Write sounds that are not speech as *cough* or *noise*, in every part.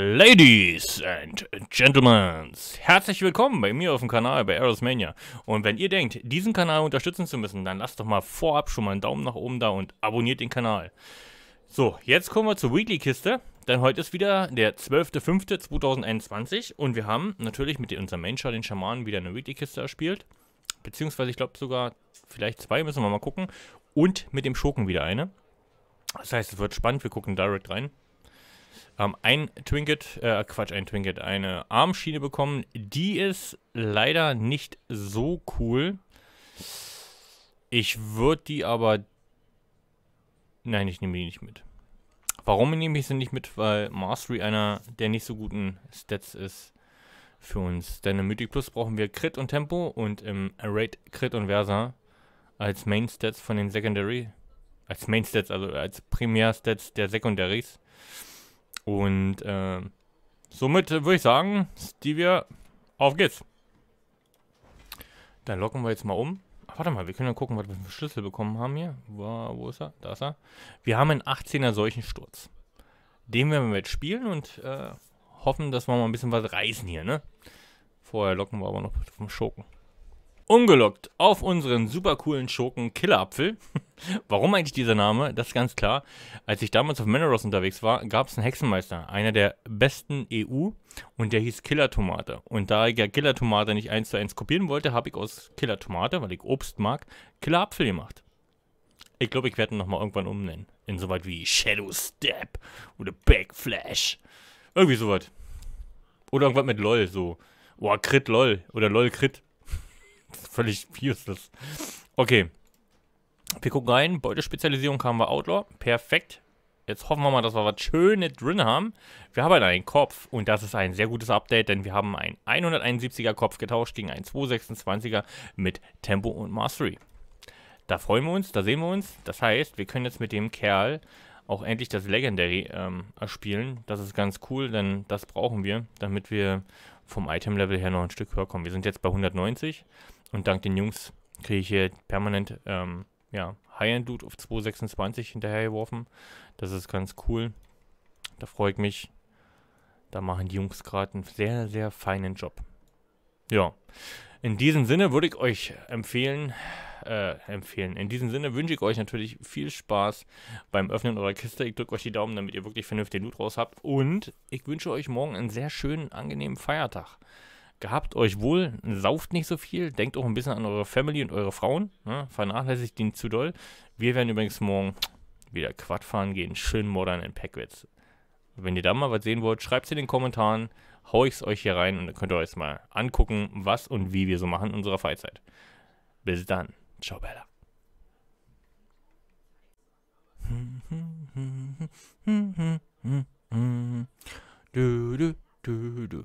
Ladies and Gentlemen, herzlich willkommen bei mir auf dem Kanal bei Aerosmania. Und wenn ihr denkt, diesen Kanal unterstützen zu müssen, dann lasst doch mal vorab schon mal einen Daumen nach oben da und abonniert den Kanal. So, jetzt kommen wir zur Weekly-Kiste, denn heute ist wieder der 12.05.2021 und wir haben natürlich mit unserem Mentor, den Schamanen, wieder eine Weekly-Kiste erspielt. Beziehungsweise, ich glaube sogar vielleicht zwei, müssen wir mal gucken. Und mit dem Schurken wieder eine. Das heißt, es wird spannend, wir gucken direkt rein ähm, ein Twinket, äh, Quatsch, ein Twinket, eine Armschiene bekommen. Die ist leider nicht so cool. Ich würde die aber... Nein, ich nehme die nicht mit. Warum nehme ich sie nicht mit? Weil Mastery einer der nicht so guten Stats ist für uns. Denn im Mythic Plus brauchen wir Crit und Tempo und im Raid Crit und Versa als Main Stats von den Secondary. Als Main Stats, also als Primär Stats der Secondaries. Und äh, somit würde ich sagen, Stevia, auf geht's. Dann locken wir jetzt mal um. warte mal, wir können ja gucken, was wir für Schlüssel bekommen haben hier. Wo, wo ist er? Da ist er. Wir haben einen 18er Seuchensturz. Den werden wir jetzt spielen und äh, hoffen, dass wir mal ein bisschen was reißen hier, ne? Vorher locken wir aber noch vom Schurken ungelockt auf unseren super coolen Schurken Killerapfel. *laughs* Warum eigentlich dieser Name? Das ist ganz klar. Als ich damals auf Manaros unterwegs war, gab es einen Hexenmeister, einer der besten EU, und der hieß Killer Tomate. Und da ich ja Killer Tomate nicht eins zu eins kopieren wollte, habe ich aus Killer Tomate, weil ich Obst mag, Killerapfel gemacht. Ich glaube, ich werde ihn nochmal irgendwann umnennen. Insoweit wie Shadow Step oder Backflash. Irgendwie sowas. Oder irgendwas mit LOL, so. Boah, Crit LOL oder LOL Crit völlig useless. Okay. Wir gucken rein. Beutespezialisierung haben wir Outlaw. Perfekt. Jetzt hoffen wir mal, dass wir was Schönes drin haben. Wir haben halt einen Kopf und das ist ein sehr gutes Update, denn wir haben einen 171er Kopf getauscht gegen einen 226er mit Tempo und Mastery. Da freuen wir uns, da sehen wir uns. Das heißt, wir können jetzt mit dem Kerl auch endlich das Legendary ähm, erspielen. Das ist ganz cool, denn das brauchen wir, damit wir vom Item-Level her noch ein Stück höher kommen. Wir sind jetzt bei 190. Und dank den Jungs kriege ich hier permanent ähm, ja, High-End-Loot auf 226 hinterhergeworfen. Das ist ganz cool. Da freue ich mich. Da machen die Jungs gerade einen sehr, sehr feinen Job. Ja, in diesem Sinne würde ich euch empfehlen, äh, empfehlen. In diesem Sinne wünsche ich euch natürlich viel Spaß beim Öffnen eurer Kiste. Ich drücke euch die Daumen, damit ihr wirklich vernünftig Loot raus habt. Und ich wünsche euch morgen einen sehr schönen, angenehmen Feiertag. Gehabt euch wohl, sauft nicht so viel, denkt auch ein bisschen an eure Family und eure Frauen, ne? vernachlässigt die nicht zu doll. Wir werden übrigens morgen wieder Quad fahren gehen, schön modern in Packwitz. Wenn ihr da mal was sehen wollt, schreibt es in den Kommentaren, hau ich es euch hier rein und dann könnt ihr euch mal angucken, was und wie wir so machen in unserer Freizeit. Bis dann. Ciao, Bella. Do do do do.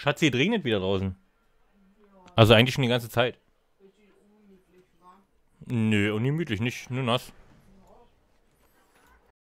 Schatzi, es regnet wieder draußen. Also eigentlich schon die ganze Zeit. Nö, ungemütlich nicht, nur nass.